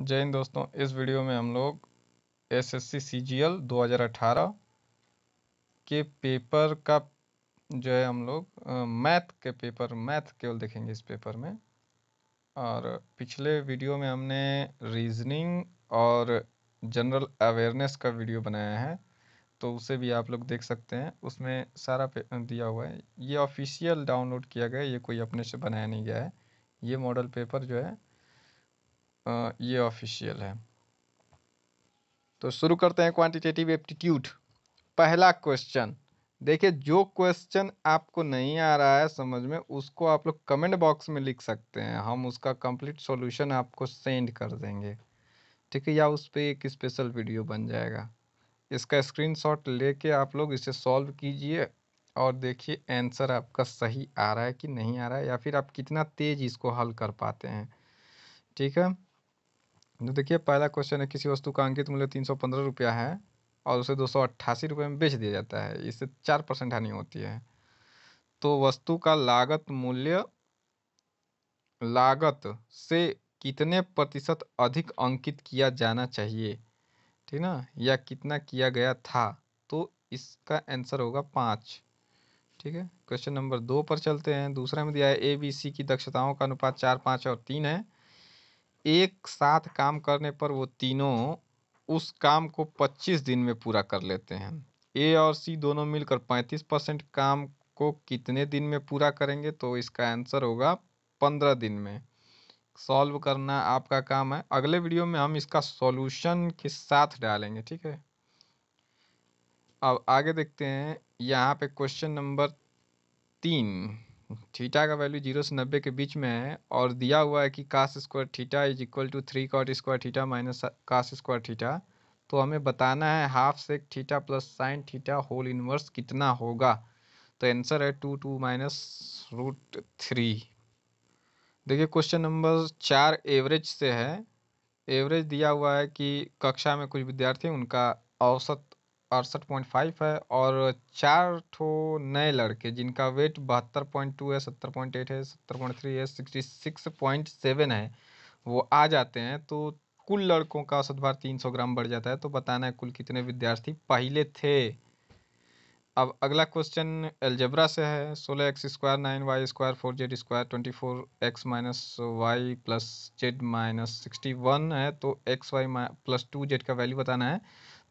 जय हिंद दोस्तों इस वीडियो में हम लोग S S C C G L दो हज़ार अठारह के पेपर का जो है हम लोग मैथ के पेपर मैथ केवल देखेंगे इस पेपर में और पिछले वीडियो में हमने रीजनिंग और जनरल अवेयरनेस का वीडियो बनाया है तो उसे भी आप लोग देख सकते हैं उसमें सारा दिया हुआ है ये ऑफिशियल डाउनलोड किया गया ये कोई अपने से बनाया नहीं गया है ये मॉडल पेपर जो है ये ऑफिशियल है तो शुरू करते हैं क्वांटिटेटिव एप्टीट्यूड पहला क्वेश्चन देखिए जो क्वेश्चन आपको नहीं आ रहा है समझ में उसको आप लोग कमेंट बॉक्स में लिख सकते हैं हम उसका कंप्लीट सॉल्यूशन आपको सेंड कर देंगे ठीक है या उस पर एक स्पेशल वीडियो बन जाएगा इसका स्क्रीनशॉट लेके आप लोग इसे सॉल्व कीजिए और देखिए आंसर आपका सही आ रहा है कि नहीं आ रहा है या फिर आप कितना तेज़ इसको हल कर पाते हैं ठीक है तो देखिए पहला क्वेश्चन है किसी वस्तु का अंकित मूल्य तीन सौ पंद्रह रुपया है और उसे दो सौ अट्ठासी रुपये में बेच दिया जाता है इससे चार परसेंट हानि होती है तो वस्तु का लागत मूल्य लागत से कितने प्रतिशत अधिक अंकित किया जाना चाहिए ठीक ना या कितना किया गया था तो इसका आंसर होगा पाँच ठीक है क्वेश्चन नंबर दो पर चलते हैं दूसरा में दिया है ए बी सी की दक्षताओं का अनुपात चार पाँच और तीन है एक साथ काम करने पर वो तीनों उस काम को पच्चीस दिन में पूरा कर लेते हैं ए और सी दोनों मिलकर पैंतीस परसेंट काम को कितने दिन में पूरा करेंगे तो इसका आंसर होगा पंद्रह दिन में सॉल्व करना आपका काम है अगले वीडियो में हम इसका सॉल्यूशन के साथ डालेंगे ठीक है अब आगे देखते हैं यहाँ पे क्वेश्चन नंबर तीन थीटा का वैल्यू जीरो से नब्बे के बीच में है और दिया हुआ है कि cos square theta is equal to three cot square theta minus cos square theta तो हमें बताना है half sec theta plus sine theta whole inverse कितना होगा तो आंसर है two two minus root three देखिए क्वेश्चन नंबर चार एवरेज से है एवरेज दिया हुआ है कि कक्षा में कुछ विद्यार्थी उनका औसत अड़सठ पॉइंट फाइव है और चार ठो नए लड़के जिनका वेट बहत्तर पॉइंट टू है सत्तर पॉइंट एट है सत्तर पॉइंट थ्री है सिक्सटी सिक्स पॉइंट सेवन है वो आ जाते हैं तो कुल लड़कों का औसत भार तीन सौ ग्राम बढ़ जाता है तो बताना है कुल कितने विद्यार्थी पहले थे अब अगला क्वेश्चन एल्जबरा से है सोलह x square nine y square four z square twenty four x minus y plus z minus sixty one है तो x y plus two z का वैल्यू बताना है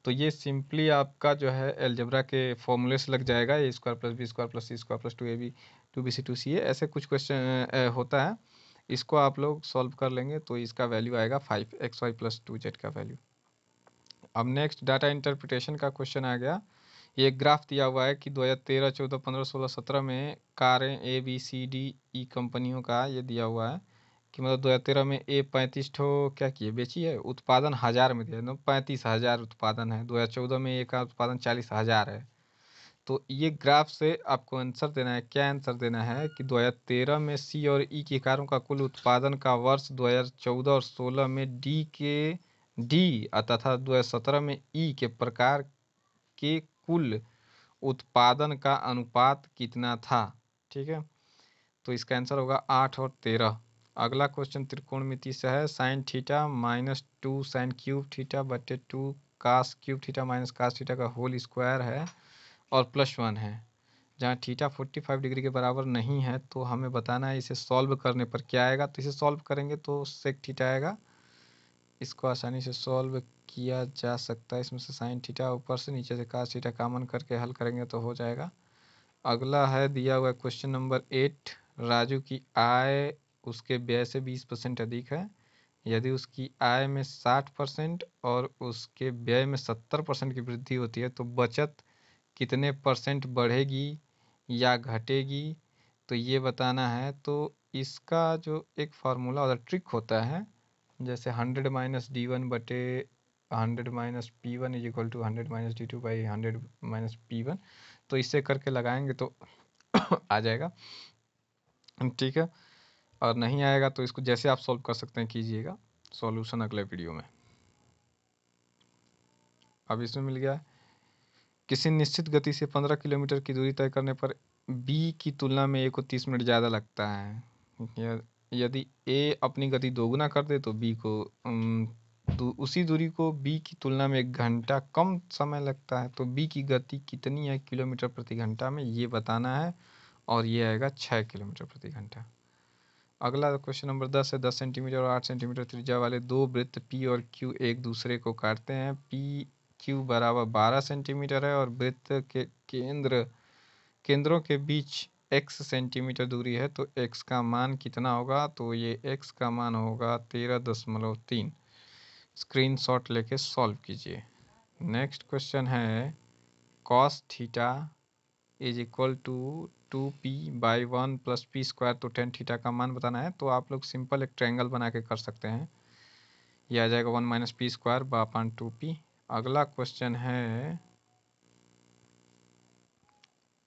तो ये सिंपली आपका जो है एलजबरा के फॉर्मूले से लग जाएगा a square plus b square plus c square plus two a b two b c two c a ऐसे कुछ क्वेश्चन होता है इसको आप लोग सॉल्व कर लेंगे तो इसका वैल्यू आएगा five x y plus two z का वैल्यू अब नेक्स्ट डाटा इंटरप्रिटेशन का क्वेश्चन आ गया ये ग्राफ दिया हुआ है कि 2013, 14, 15, 16, 17 में कारें ए बी सी डी ई कंपनियों का ये दिया हुआ है कि मतलब दो हज़ार तेरह में ए पैंतीस ठो क्या किए बेची है उत्पादन हज़ार में दिया है मतलब पैंतीस हज़ार उत्पादन है दो हज़ार चौदह में ए का उत्पादन चालीस हज़ार है तो ये ग्राफ से आपको आंसर देना है क्या आंसर देना है कि 2013 में सी और ई e के कारों का कुल उत्पादन का वर्ष 2014 और 16 में डी के डी तथा सत्रह में ई e के प्रकार के कुल उत्पादन का अनुपात कितना था ठीक है तो इसका आंसर होगा आठ और तेरह अगला क्वेश्चन त्रिकोणमिति से है sine theta minus two sine cube theta बटे two cos cube theta minus cos theta का होल स्क्वायर है और प्लस वन है जहाँ थीटा फोर्टी फाइव डिग्री के बराबर नहीं है तो हमें बताना है इसे सॉल्व करने पर क्या आएगा तो इसे सॉल्व करेंगे तो सेक थीटा आएगा इसको आसानी से सॉल्व किया जा सकता है इसमें से साइन थीटा ऊपर से नीचे से कास थीटा कामन करके हल करेंगे तो हो जाएगा अगला है दिया हुआ क्वेश्चन नंबर एट राजू की आय उसके व्यय से बीस परसेंट अधिक है यदि उसकी आय में साठ परसेंट और उसके व्यय में सत्तर परसेंट की वृद्धि होती है तो बचत कितने परसेंट बढ़ेगी या घटेगी तो ये बताना है तो इसका जो एक फार्मूला और ट्रिक होता है जैसे हंड्रेड माइनस डी वन बटे hundred minus P one is equal to hundred minus D two by hundred minus P one तो इसे करके लगाएंगे तो आ जाएगा ठीक है और नहीं आएगा तो इसको जैसे आप सॉल्व कर सकते हैं कीजिएगा सॉल्यूशन अगले वीडियो में अब इसमें मिल गया है किसी निश्चित गति से पंद्रह किलोमीटर की दूरी तय करने पर बी की तुलना में ए को तीस मिनट ज़्यादा लगता है यदि ए अपनी गति दोगुना कर दे तो बी को तो उसी दूरी को बी की तुलना में एक घंटा कम समय लगता है तो बी की गति कितनी है किलोमीटर प्रति घंटा में ये बताना है और ये आएगा छः किलोमीटर प्रति घंटा अगला क्वेश्चन नंबर दस है दस सेंटीमीटर और आठ सेंटीमीटर त्रिज्या वाले दो वृत्त पी और क्यू एक दूसरे को काटते हैं पी क्यू बराबर बारह सेंटीमीटर है और वृत्त के केंद्र केंद्रों के बीच एक्स सेंटीमीटर दूरी है तो एक्स का मान कितना होगा तो ये एक्स का मान होगा तेरह दशमलव तीन स्क्रीन शॉट लेके सॉल्व कीजिए नेक्स्ट क्वेश्चन है cos theta is equal to two p by one plus p square तो टेन थीटा का मान बताना है तो आप लोग सिंपल एक ट्रैंगल बना के कर सकते हैं ये आ जाएगा वन माइनस पी स्क्वायर बान टू पी अगला क्वेश्चन है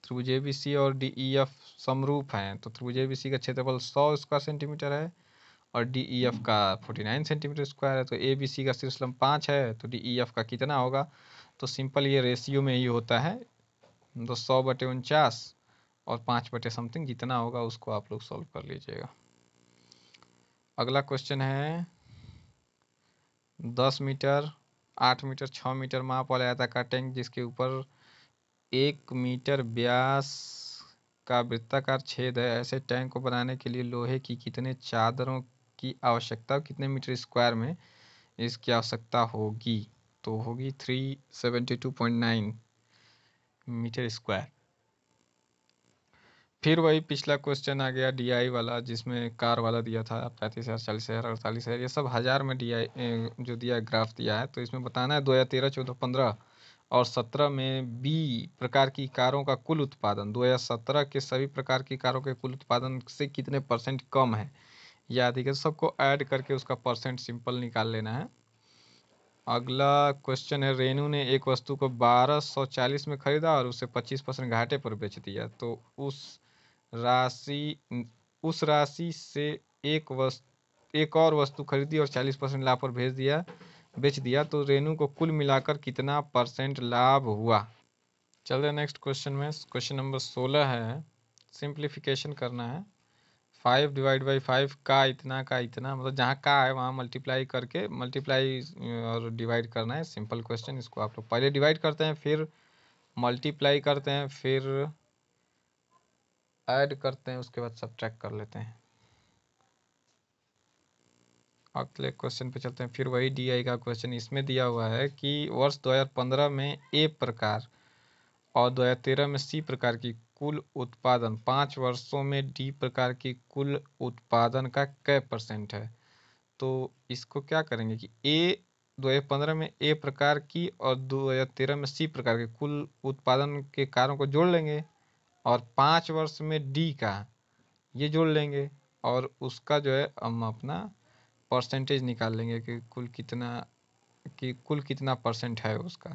थ्रू जे बी सी और डी ई एफ समरूप हैं तो थ्रू जे बी सी का क्षेत्रफल सौ स्क्वायर सेंटीमीटर है और डी ई एफ का फोर्टी नाइन सेंटीमीटर स्क्वायर है तो ए बी सी का सिर्फ पाँच है तो डी ई एफ का कितना होगा तो सिंपल ये रेशियो में ही होता है तो सौ बटे उनचास और पाँच बटे समथिंग जितना होगा उसको आप लोग सॉल्व कर लीजिएगा अगला क्वेश्चन है दस मीटर आठ मीटर छः मीटर माप वाला आयता का टैंक जिसके ऊपर एक मीटर ब्यास का वृत्ताकार छेद है ऐसे टैंक को बनाने के लिए लोहे की कितने चादरों की आवश्यकता कितने मीटर स्क्वायर में इसकी आवश्यकता होगी तो होगी three seventy two point nine metre square फिर वही पिछला क्वेश्चन आ गया डीआई वाला जिसमें कार वाला दिया था पैंतीस हज़ार चालीस हज़ार अड़तालीस हज़ार ये सब हज़ार में डीआई जो दिया है ग्राफ दिया है तो इसमें बताना है दो हज़ार तेरह चौदह पंद्रह और सत्रह में बी प्रकार की कारों का कुल उत्पादन दो हज़ार सत्रह के सभी प्रकार की कारों के कुल उत्पादन से कितने परसेंट कम है या अधिक सबको ऐड करके उसका परसेंट सिंपल निकाल लेना है अगला क्वेश्चन है रेनू ने एक वस्तु को 1240 में खरीदा और उसे 25 परसेंट घाटे पर बेच दिया तो उस राशि उस राशि से एक वस्तु एक और वस्तु खरीदी और चालीस परसेंट लाभ पर भेज दिया बेच दिया तो रेनू को कुल मिलाकर कितना परसेंट लाभ हुआ चल रहे नेक्स्ट क्वेश्चन में क्वेश्चन नंबर सोलह है सिंप्लीफिकेशन करना है फाइव डिवाइड बाई फाइव का इतना का इतना मतलब जहाँ का है वहाँ मल्टीप्लाई करके मल्टीप्लाई और डिवाइड करना है सिंपल क्वेश्चन इसको आप लोग पहले डिवाइड करते हैं फिर मल्टीप्लाई करते हैं फिर ऐड करते हैं उसके बाद सब कर लेते हैं अगले क्वेश्चन पे चलते हैं फिर वही डीआई का क्वेश्चन इसमें दिया हुआ है कि वर्ष 2015 में ए प्रकार और 2013 में सी प्रकार की कुल उत्पादन पाँच वर्षों में डी प्रकार की कुल उत्पादन का कै परसेंट है तो इसको क्या करेंगे कि ए 2015 में ए प्रकार की और 2013 में सी प्रकार के कुल उत्पादन के कारों को जोड़ लेंगे और पाँच वर्ष में डी का ये जोड़ लेंगे और उसका जो है हम अपना परसेंटेज निकाल लेंगे कि कुल कितना कि कुल कितना परसेंट है उसका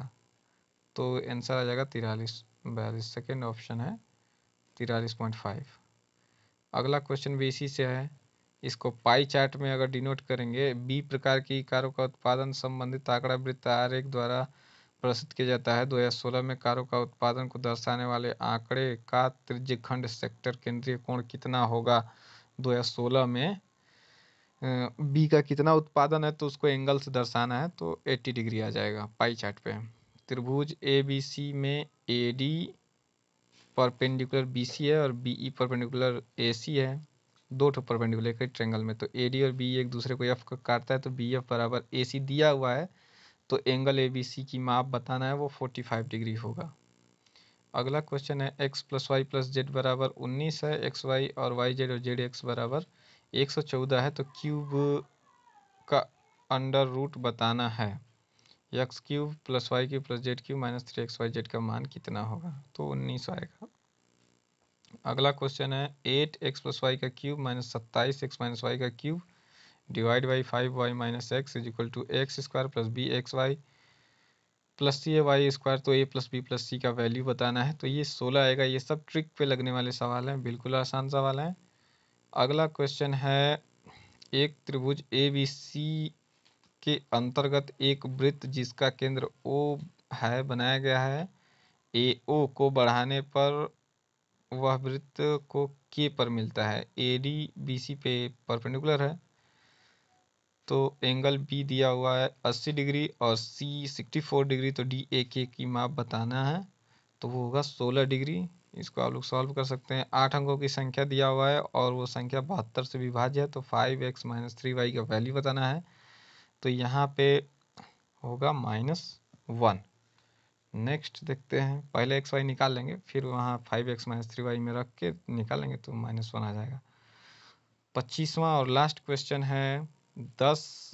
तो आंसर आ जाएगा तिरालीस बयालीस सेकेंड ऑप्शन है तिरालीस पॉइंट फाइव अगला क्वेश्चन भी इसी से है इसको पाई चार्ट में अगर डिनोट करेंगे बी प्रकार की कारों का उत्पादन संबंधित आंकड़ा वृत्त आर एक द्वारा प्रस्तुत किया जाता है 2016 में कारों का उत्पादन को दर्शाने वाले आंकड़े का त्रिजखंड सेक्टर केंद्रीय कोण कितना होगा 2016 में बी का कितना उत्पादन है तो उसको एंगल से दर्शाना है तो 80 डिग्री आ जाएगा पाई चार्ट पे त्रिभुज ए बी सी में A D perpendicular B C है और बी ई परपेंडिकुलर ए सी है दो ठो परपेंडिकुलर के ट्रेंगल में तो ए डी और बी e एक दूसरे को एफ काटता है तो बी एफ बराबर ए सी दिया हुआ है तो एंगल ए बी सी की माप बताना है वो फोर्टी फाइव डिग्री होगा अगला क्वेश्चन है x plus y plus z बराबर उन्नीस है एक्स वाई और वाई जेड और जेड एक्स बराबर एक सौ चौदह है तो क्यूब का अंडर रूट बताना है x cube plus y cube plus z cube minus three x y z का मान कितना होगा तो उन्नीस आएगा अगला क्वेश्चन है एट एक्स प्लस वाई का क्यूब माइनस सत्ताईस एक्स माइनस वाई का cube divide by five y minus x is equal to x square plus b x y plus c a y square तो a plus b plus c का value बताना है तो ये सोलह आएगा ये सब ट्रिक पे लगने वाले सवाल हैं बिल्कुल आसान सवाल हैं अगला क्वेश्चन है एक त्रिभुज ए बी सी के अंतर्गत एक वृत्त जिसका केंद्र ओ है बनाया गया है ए ओ को बढ़ाने पर वह वृत्त को के पर मिलता है ए डी बी सी पे परपेंडिकुलर है तो एंगल बी दिया हुआ है 80 डिग्री और सी 64 डिग्री तो डी ए के की माप बताना है तो वो होगा 16 डिग्री इसको आप लोग सॉल्व कर सकते हैं आठ अंकों की संख्या दिया हुआ है और वो संख्या बहत्तर से विभाज्य है तो five x minus three y का वैल्यू बताना है तो यहाँ पे होगा माइनस वन नेक्स्ट देखते हैं पहले एक्स वाई निकाल लेंगे फिर वहाँ five x minus three y में रख के निकालेंगे तो माइनस वन आ जाएगा पच्चीसवां और लास्ट क्वेश्चन है दस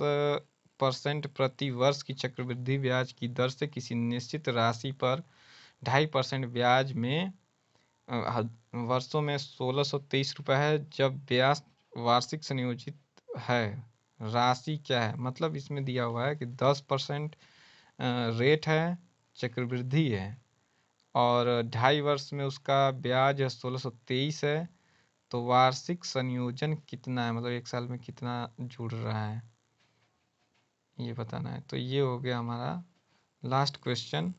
परसेंट प्रति वर्ष की चक्रवृद्धि ब्याज की दर से किसी निश्चित राशि पर ढाई परसेंट ब्याज में वर्षों में सोलह सौ तेईस रुपये है जब ब्याज वार्षिक संयोजित है राशि क्या है मतलब इसमें दिया हुआ है कि दस परसेंट रेट है चक्रवृद्धि है और ढाई वर्ष में उसका ब्याज सोलह सौ तेईस है तो वार्षिक संयोजन कितना है मतलब एक साल में कितना जुड़ रहा है ये बताना है तो ये हो गया हमारा लास्ट क्वेश्चन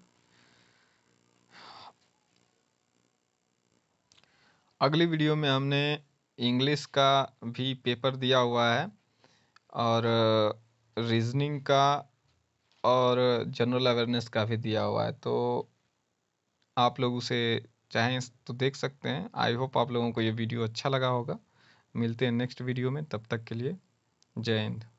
अगली वीडियो में हमने इंग्लिश का भी पेपर दिया हुआ है और रीजनिंग का और जनरल अवेयरनेस का भी दिया हुआ है तो आप लोग उसे चाहें तो देख सकते हैं आई होप आप लोगों को ये वीडियो अच्छा लगा होगा मिलते हैं नेक्स्ट वीडियो में तब तक के लिए जय हिंद